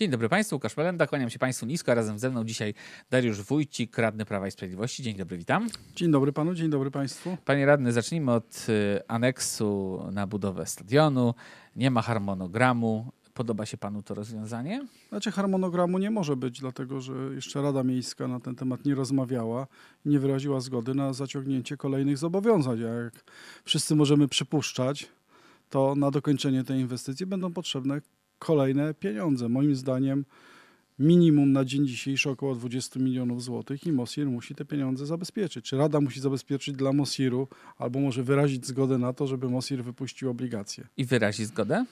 Dzień dobry Państwu, Łukasz Melenda, kłaniam się Państwu nisko, razem ze mną dzisiaj Dariusz Wójcik, radny Prawa i Sprawiedliwości. Dzień dobry, witam. Dzień dobry Panu, dzień dobry Państwu. Panie radny, zacznijmy od y, aneksu na budowę stadionu. Nie ma harmonogramu. Podoba się Panu to rozwiązanie? Znaczy harmonogramu nie może być, dlatego że jeszcze Rada Miejska na ten temat nie rozmawiała, nie wyraziła zgody na zaciągnięcie kolejnych zobowiązań. Jak wszyscy możemy przypuszczać, to na dokończenie tej inwestycji będą potrzebne kolejne pieniądze. Moim zdaniem minimum na dzień dzisiejszy około 20 milionów złotych i Mosir musi te pieniądze zabezpieczyć. Czy Rada musi zabezpieczyć dla Mosiru albo może wyrazić zgodę na to, żeby Mosir wypuścił obligacje. I wyrazi zgodę?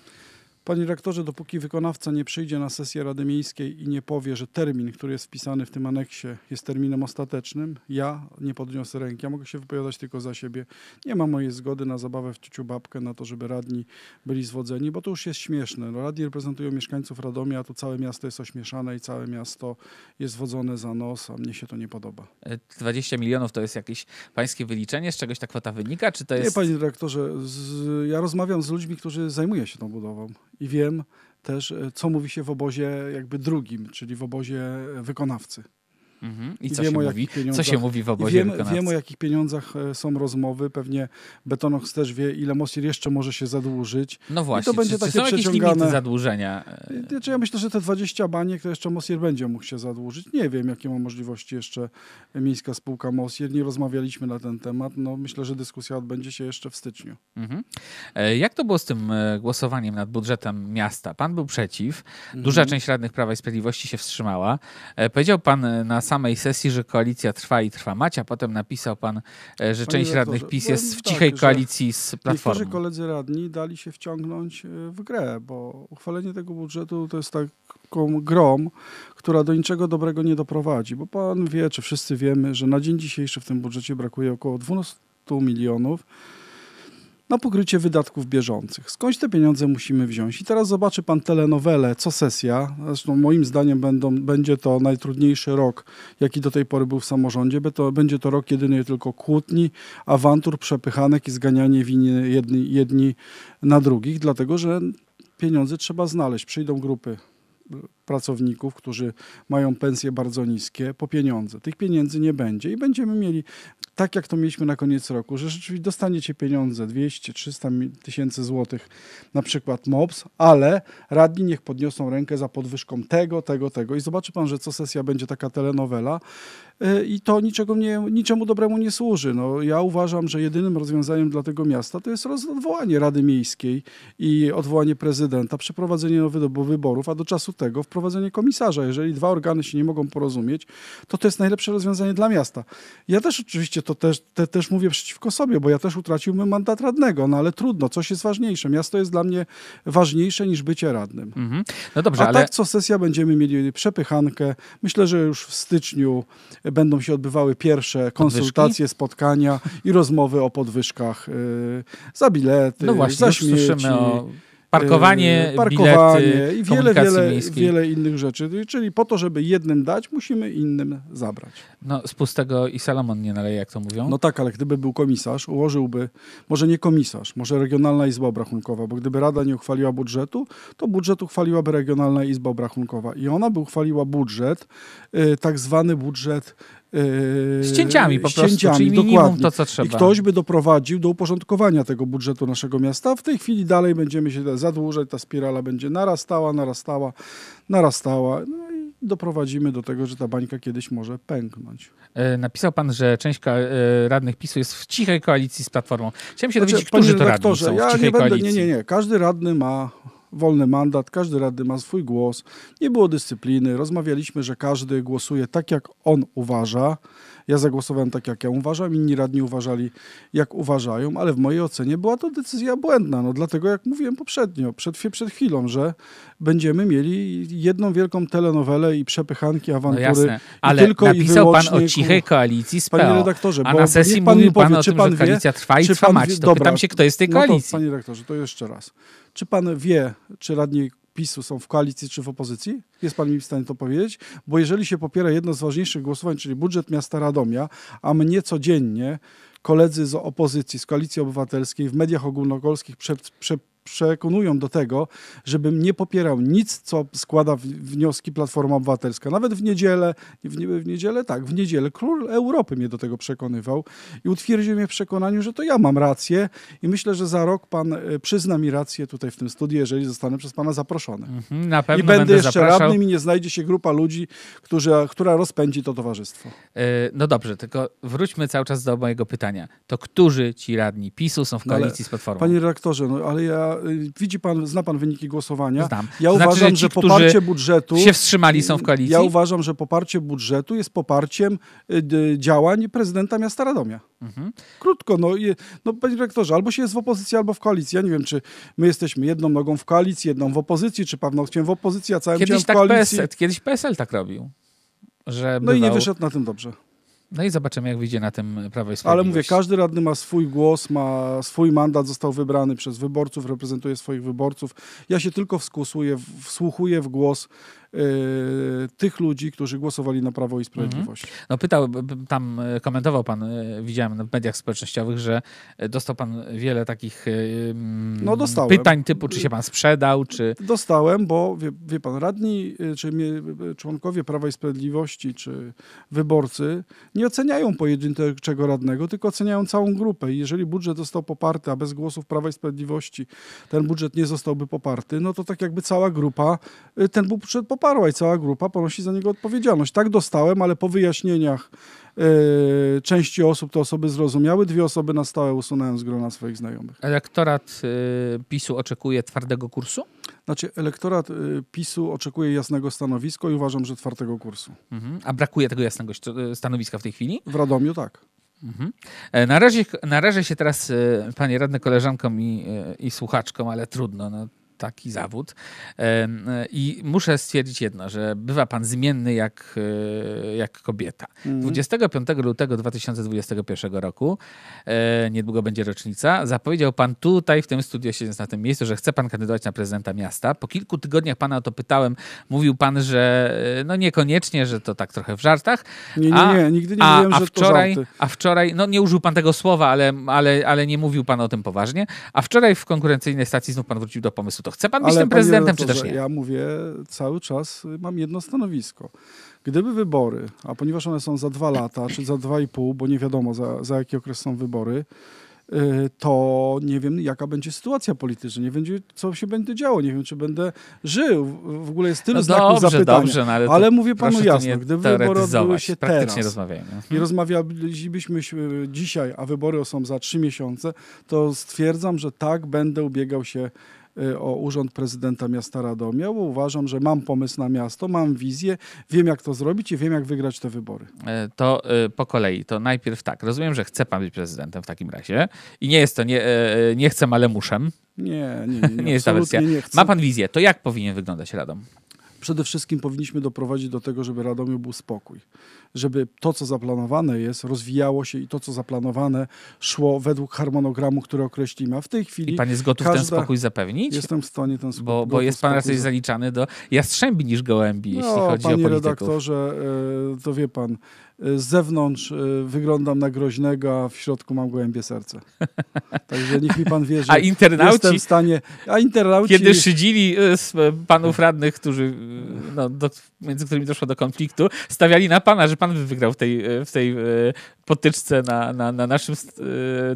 Panie rektorze, dopóki wykonawca nie przyjdzie na sesję Rady Miejskiej i nie powie, że termin, który jest wpisany w tym aneksie, jest terminem ostatecznym, ja nie podniosę ręki. Ja mogę się wypowiadać tylko za siebie. Nie ma mojej zgody na zabawę w ciuciu babkę, na to, żeby radni byli zwodzeni, bo to już jest śmieszne. No, radni reprezentują mieszkańców Radomia, a tu całe miasto jest ośmieszane i całe miasto jest zwodzone za nos, a mnie się to nie podoba. 20 e, milionów to jest jakieś pańskie wyliczenie? Z czegoś ta kwota wynika? Czy to jest... Nie, panie dyrektorze. Z... ja rozmawiam z ludźmi, którzy zajmują się tą budową i wiem też, e, co mówi się w obozie jakby drugim, czyli w obozie e, wykonawcy. Mhm. I, I, co, się mówi? co się mówi w obozie wiemy, wiemy, o jakich pieniądzach e, są rozmowy. Pewnie Betonox też wie, ile Mosir jeszcze może się zadłużyć. No właśnie, I to będzie czy, takie czy są przeciągane... jakieś limity zadłużenia? E, znaczy, ja myślę, że te 20 baniek to jeszcze Mosir będzie mógł się zadłużyć. Nie wiem, jakie ma możliwości jeszcze Miejska Spółka Mosir. Nie rozmawialiśmy na ten temat. No, myślę, że dyskusja odbędzie się jeszcze w styczniu. Mhm. E, jak to było z tym głosowaniem nad budżetem miasta? Pan był przeciw. Duża mhm. część radnych Prawa i Sprawiedliwości się wstrzymała. Powiedział pan nas samej sesji, że koalicja trwa i trwa macie, a potem napisał pan, e, że część radnych PiS no jest w tak, cichej tak, koalicji z Platformą. Niektórzy koledzy radni dali się wciągnąć e, w grę, bo uchwalenie tego budżetu to jest taką grom, która do niczego dobrego nie doprowadzi, bo pan wie, czy wszyscy wiemy, że na dzień dzisiejszy w tym budżecie brakuje około 12 milionów na pokrycie wydatków bieżących. Skąd te pieniądze musimy wziąć? I teraz zobaczy pan telenowelę co sesja. Zresztą moim zdaniem będą, będzie to najtrudniejszy rok, jaki do tej pory był w samorządzie. To, będzie to rok jedynie tylko kłótni, awantur, przepychanek i zganianie winy jedni, jedni na drugich, dlatego że pieniądze trzeba znaleźć. Przyjdą grupy pracowników, którzy mają pensje bardzo niskie, po pieniądze. Tych pieniędzy nie będzie i będziemy mieli, tak jak to mieliśmy na koniec roku, że rzeczywiście dostaniecie pieniądze 200-300 tysięcy złotych, na przykład MOPS, ale radni niech podniosą rękę za podwyżką tego, tego, tego i zobaczy pan, że co sesja będzie taka telenowela y, i to niczego nie, niczemu dobremu nie służy. No, ja uważam, że jedynym rozwiązaniem dla tego miasta to jest odwołanie Rady Miejskiej i odwołanie prezydenta, przeprowadzenie nowych wyborów, a do czasu tego wprowadzenie wprowadzenie komisarza. Jeżeli dwa organy się nie mogą porozumieć, to to jest najlepsze rozwiązanie dla miasta. Ja też oczywiście to też, te, też mówię przeciwko sobie, bo ja też utraciłbym mandat radnego, no ale trudno, coś jest ważniejsze. Miasto jest dla mnie ważniejsze niż bycie radnym. Mhm. No dobrze, A ale... tak co sesja będziemy mieli przepychankę. Myślę, że już w styczniu będą się odbywały pierwsze konsultacje, Podwyżki? spotkania i rozmowy o podwyżkach yy, za bilety, no właśnie, za śmieci. Słyszymy o parkowanie, yy, parkowanie bilety, i wiele, wiele, wiele innych rzeczy. Czyli po to, żeby jednym dać, musimy innym zabrać. No z pustego i Salomon nie naleje, jak to mówią. No tak, ale gdyby był komisarz, ułożyłby, może nie komisarz, może Regionalna Izba Obrachunkowa, bo gdyby Rada nie uchwaliła budżetu, to budżet uchwaliłaby Regionalna Izba Obrachunkowa i ona by uchwaliła budżet, y, tak zwany budżet Yy, z cięciami po prostu, cięciami, czyli minimum dokładnie. to, co trzeba. I ktoś by doprowadził do uporządkowania tego budżetu naszego miasta. W tej chwili dalej będziemy się zadłużać, ta spirala będzie narastała, narastała, narastała. No i doprowadzimy do tego, że ta bańka kiedyś może pęknąć. E, napisał pan, że część e, radnych PiSu jest w cichej koalicji z Platformą. Chciałem się znaczy, dowiedzieć, którzy to radni są ja cichej nie będę, koalicji. Nie, nie, nie. Każdy radny ma wolny mandat, każdy radny ma swój głos, nie było dyscypliny, rozmawialiśmy, że każdy głosuje tak, jak on uważa. Ja zagłosowałem tak, jak ja uważam, inni radni uważali, jak uważają, ale w mojej ocenie była to decyzja błędna. No dlatego, jak mówiłem poprzednio, przed, przed chwilą, że będziemy mieli jedną wielką telenowelę i przepychanki, no awantury. No jasne, ale tylko napisał pan o cichej koalicji z PO, panie redaktorze, a na sesji pan mówił pan, powie, pan o tym, pan że koalicja trwa i trwa mać. To dobra, pytam się, kto jest w tej koalicji. No to, panie redaktorze, to jeszcze raz. Czy pan wie, czy radni PiSu są w koalicji czy w opozycji? Jest pan mi w stanie to powiedzieć? Bo jeżeli się popiera jedno z ważniejszych głosowań, czyli budżet miasta Radomia, a mnie codziennie koledzy z opozycji, z Koalicji Obywatelskiej w mediach ogólnokolskich prze, przekonują do tego, żebym nie popierał nic, co składa wnioski Platforma Obywatelska. Nawet w niedzielę, w, nie, w niedzielę tak, w niedzielę król Europy mnie do tego przekonywał i utwierdził mnie w przekonaniu, że to ja mam rację i myślę, że za rok pan e, przyzna mi rację tutaj w tym studiu, jeżeli zostanę przez pana zaproszony. Mhm, na pewno I będę, będę jeszcze zapraszał. radnym i nie znajdzie się grupa ludzi, którzy, która rozpędzi to towarzystwo. E, no dobrze, tylko wróćmy cały czas do mojego pytania. To którzy ci radni PiSu są w koalicji no ale, z Platformą? Panie redaktorze, no ale ja Y, widzi pan, zna pan wyniki głosowania. Znam. Ja znaczy, uważam, że, ci, że poparcie budżetu. się wstrzymali są w koalicji. Ja uważam, że poparcie budżetu jest poparciem y, działań prezydenta miasta Radomia. Mhm. Krótko, no, no panie dyrektorze, albo się jest w opozycji, albo w koalicji. Ja nie wiem, czy my jesteśmy jedną nogą w koalicji, jedną w opozycji, czy Pawnokciem w opozycji, a całym kiedyś ciałem tak w koalicji. PSL, kiedyś PSL tak robił. Że bywał... no i nie wyszedł na tym dobrze. No i zobaczymy, jak wyjdzie na tym Prawo i Ale mówię, każdy radny ma swój głos, ma swój mandat, został wybrany przez wyborców, reprezentuje swoich wyborców. Ja się tylko wskusuję, wsłuchuję w głos Y, tych ludzi, którzy głosowali na Prawo i mhm. Sprawiedliwość. Mhm. No pytał, tam e, komentował pan, e, widziałem w mediach społecznościowych, że e, dostał pan wiele takich no, dostałem. pytań typu, czy się pan sprzedał, czy... Dostałem, bo wie, wie pan, radni, czy mnie, członkowie Prawa i Sprawiedliwości, czy wyborcy nie oceniają pojedynczego radnego, tylko oceniają całą grupę i jeżeli budżet został poparty, a bez głosów Prawa i Sprawiedliwości ten budżet nie zostałby poparty, no to tak jakby cała grupa ten budżet poparła poparła i cała grupa ponosi za niego odpowiedzialność. Tak dostałem, ale po wyjaśnieniach yy, części osób te osoby zrozumiały, dwie osoby na stałe usunąłem z grona swoich znajomych. Elektorat e, PiSu oczekuje twardego kursu? Znaczy, elektorat e, PiSu oczekuje jasnego stanowiska i uważam, że twardego kursu. Mhm. A brakuje tego jasnego stanowiska w tej chwili? W Radomiu tak. Mhm. razie się teraz, panie radny, koleżankom i, i słuchaczkom, ale trudno. No, taki zawód. E, I muszę stwierdzić jedno, że bywa pan zmienny jak, e, jak kobieta. 25 mhm. lutego 2021 roku, e, niedługo będzie rocznica, zapowiedział pan tutaj w tym studiu siedząc na tym miejscu, że chce pan kandydować na prezydenta miasta. Po kilku tygodniach pana o to pytałem, mówił pan, że no niekoniecznie, że to tak trochę w żartach. Nie, nie, nie, nigdy nie a, mówiłem, a wczoraj, A wczoraj, no nie użył pan tego słowa, ale, ale, ale nie mówił pan o tym poważnie, a wczoraj w konkurencyjnej stacji znów pan wrócił do pomysłu to. Chce pan być Ale tym prezydentem, czy też nie? Ja mówię cały czas, mam jedno stanowisko. Gdyby wybory, a ponieważ one są za dwa lata, czy za dwa i pół, bo nie wiadomo za, za jaki okres są wybory, y, to nie wiem, jaka będzie sytuacja polityczna, nie wiem, co się będzie działo, nie wiem, czy będę żył. W ogóle jest tyle no znaków dobrze, zapytania. Dobrze, no ale, ale mówię panu jasno, gdyby wybory odbyły się teraz rozmawiajmy. Mhm. i rozmawialibyśmy y, dzisiaj, a wybory są za trzy miesiące, to stwierdzam, że tak będę ubiegał się Y, o urząd prezydenta miasta Radomia, bo uważam, że mam pomysł na miasto, mam wizję, wiem jak to zrobić i wiem jak wygrać te wybory. E, to y, po kolei, to najpierw tak, rozumiem, że chce pan być prezydentem w takim razie i nie jest to nie, e, e, nie chcę, ale muszę. Nie, nie, nie, nie jest ta wersja. Nie Ma pan wizję, to jak powinien wyglądać Radom? Przede wszystkim powinniśmy doprowadzić do tego, żeby Radomiu był spokój, żeby to, co zaplanowane jest, rozwijało się i to, co zaplanowane szło według harmonogramu, który określimy. A w tej chwili. I pan jest gotów każda... ten spokój zapewnić? Jestem w stanie ten spokój. Bo, bo jest pan raczej zaliczany do jastrzębi niż gołębi, no, jeśli chodzi panie o Panie redaktorze, e, to wie pan, Y, z zewnątrz y, wyglądam na groźnego, a w środku mam głębie serce. Także niech mi pan wie, że a internauci, jestem w stanie... A internauci... Kiedy szydzili y, panów radnych, którzy, no, do, między którymi doszło do konfliktu, stawiali na pana, że pan wygrał w tej, w tej potyczce na, na, na naszym,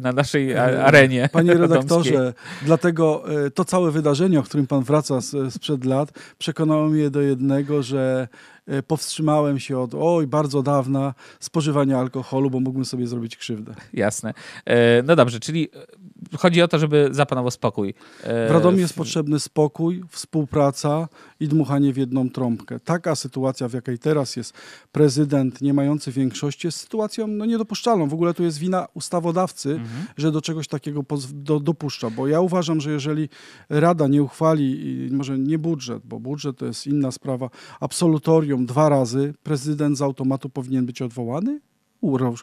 na naszej e, arenie. Panie redaktorze, dlatego to całe wydarzenie, o którym pan wraca sprzed lat, przekonało mnie do jednego, że E, powstrzymałem się od oj, bardzo dawna spożywania alkoholu, bo mógłbym sobie zrobić krzywdę. Jasne. E, no dobrze, czyli e, chodzi o to, żeby zapanował spokój. W Radomiu jest potrzebny spokój, współpraca i dmuchanie w jedną trąbkę. Taka sytuacja, w jakiej teraz jest prezydent nie mający większości, jest sytuacją no, niedopuszczalną. W ogóle tu jest wina ustawodawcy, mhm. że do czegoś takiego do, dopuszcza. Bo ja uważam, że jeżeli Rada nie uchwali, może nie budżet, bo budżet to jest inna sprawa, absolutorium, dwa razy, prezydent z automatu powinien być odwołany?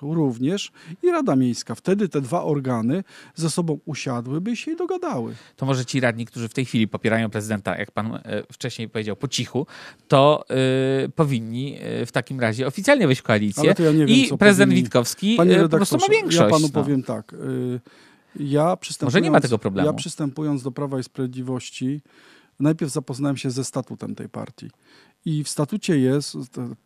Również i Rada Miejska. Wtedy te dwa organy ze sobą usiadłyby się i dogadały. To może ci radni, którzy w tej chwili popierają prezydenta, jak pan e, wcześniej powiedział, po cichu, to e, powinni e, w takim razie oficjalnie wejść w koalicję. Ja wiem, I prezydent powinni. Witkowski po prostu ma większość. Ja panu no. powiem tak. ja Może nie ma tego problemu. Ja przystępując do Prawa i Sprawiedliwości, najpierw zapoznałem się ze statutem tej partii. I w statucie jest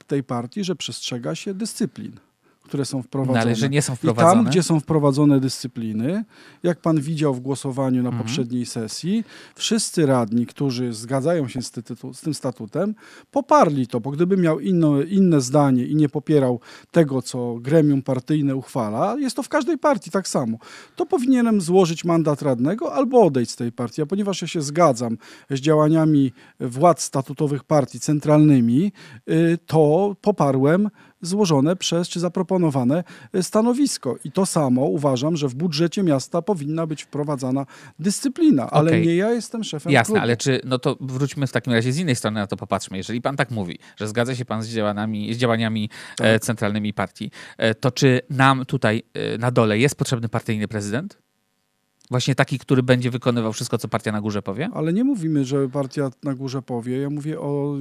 tej partii, że przestrzega się dyscyplin które są wprowadzone. No, nie są wprowadzone. I tam, gdzie są wprowadzone dyscypliny, jak pan widział w głosowaniu na mhm. poprzedniej sesji, wszyscy radni, którzy zgadzają się z, z, tym statutem, poparli to, bo gdyby miał inno, inne zdanie i nie popierał tego, co gremium partyjne uchwala, jest to w każdej partii tak samo, to powinienem złożyć mandat radnego albo odejść z tej partii. A ponieważ ja się zgadzam z działaniami władz statutowych partii centralnymi, y, to poparłem złożone przez czy zaproponowane e, stanowisko. I to samo uważam, że w budżecie miasta powinna być wprowadzana dyscyplina, ale okay. nie ja jestem szefem Jasne, klubu. ale czy, no to wróćmy w takim razie z innej strony na to popatrzmy. Jeżeli pan tak mówi, że zgadza się pan z, z działaniami e, tak. e, centralnymi partii, e, to czy nam tutaj e, na dole jest potrzebny partyjny prezydent? Właśnie taki, który będzie wykonywał wszystko, co partia na górze powie? Ale nie mówimy, że partia na górze powie. Ja mówię o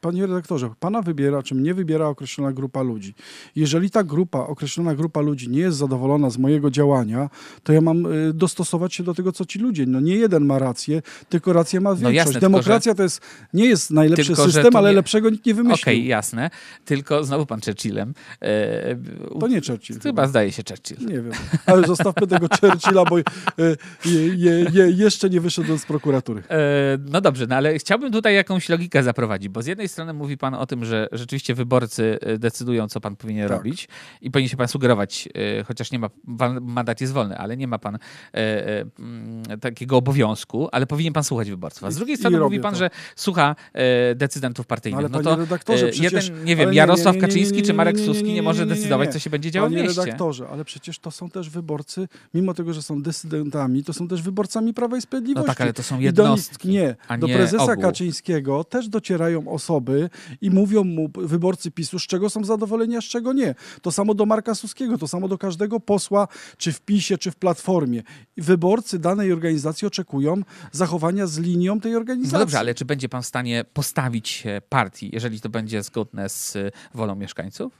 panie redaktorze, pana wybiera, czy mnie wybiera określona grupa ludzi. Jeżeli ta grupa, określona grupa ludzi nie jest zadowolona z mojego działania, to ja mam y, dostosować się do tego, co ci ludzie. No nie jeden ma rację, tylko rację ma no większość. No jasne, Demokracja że... to jest, nie jest najlepszy tylko, system, ale nie... lepszego nikt nie wymyślił. Okej, okay, jasne. Tylko znowu pan Churchillem. E, to nie Churchill. Chyba, zdaje się Churchill. Nie wiem. Ale zostawmy tego Churchilla, bo e, je, je, je, jeszcze nie wyszedł z prokuratury. E, no dobrze, no ale chciałbym tutaj jakąś logikę zaprowadzić, bo z jednej jednej strony mówi pan o tym, że rzeczywiście wyborcy y, decydują, co pan powinien tak. robić i powinien się pan sugerować, y, chociaż nie ma, pan mandat jest wolny, ale nie ma pan y, mm, takiego obowiązku, ale powinien pan słuchać wyborców. A z drugiej strony mówi pan, to. że słucha decydentów partyjnych. Ale no to redaktorze, przecież... jeden, nie wiem, Jarosław Kaczyński czy Marek Suski nie może decydować, co się będzie działo Panie w mieście. redaktorze, ale przecież to są też wyborcy, mimo tego, że są decydentami, to są też wyborcami Prawa i Sprawiedliwości. No tak, ale to są jednostki, do, Nie, do prezesa ogół. Kaczyńskiego też docierają osoby, osoby i mówią mu wyborcy PiSu, z czego są zadowoleni, a z czego nie. To samo do Marka Suskiego, to samo do każdego posła, czy w PiSie, czy w Platformie. Wyborcy danej organizacji oczekują zachowania z linią tej organizacji. No dobrze, ale czy będzie pan w stanie postawić partii, jeżeli to będzie zgodne z wolą mieszkańców?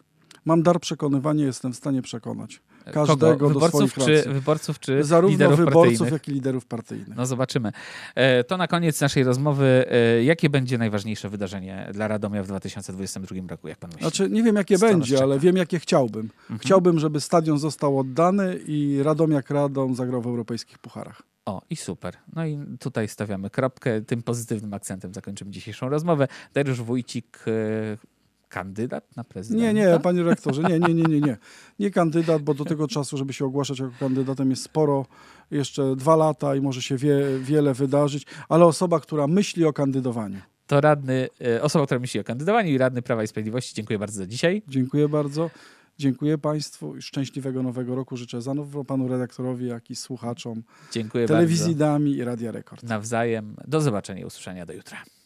Mam dar przekonywania, jestem w stanie przekonać. Każdego Kogo? Wyborców, do czy, wyborców czy Zarówno liderów wyborców, partyjnych. jak i liderów partyjnych. No zobaczymy. E, to na koniec naszej rozmowy. E, jakie będzie najważniejsze wydarzenie dla Radomia w 2022 roku, jak pan myśli? Znaczy, nie wiem jakie będzie, ale wiem jakie chciałbym. Mhm. Chciałbym, żeby stadion został oddany i Radom jak Radom zagrał w europejskich pucharach. O, i super. No i tutaj stawiamy kropkę. Tym pozytywnym akcentem zakończymy dzisiejszą rozmowę. Dariusz Wójcik, e, kandydat na prezydenta? Nie, nie, panie rektorze, nie, nie, nie, nie, nie. Nie kandydat, bo do tego czasu, żeby się ogłaszać jako kandydatem jest sporo, jeszcze dwa lata i może się wie, wiele wydarzyć, ale osoba, która myśli o kandydowaniu. To radny, e, osoba, która myśli o kandydowaniu i radny Prawa i Sprawiedliwości. Dziękuję bardzo za dzisiaj. Dziękuję bardzo. Dziękuję Państwu i szczęśliwego nowego roku życzę zarówno panu redaktorowi, jak i słuchaczom Dziękuję telewizji bardzo. Dami i Radia Rekord. Nawzajem. Do zobaczenia i usłyszenia do jutra.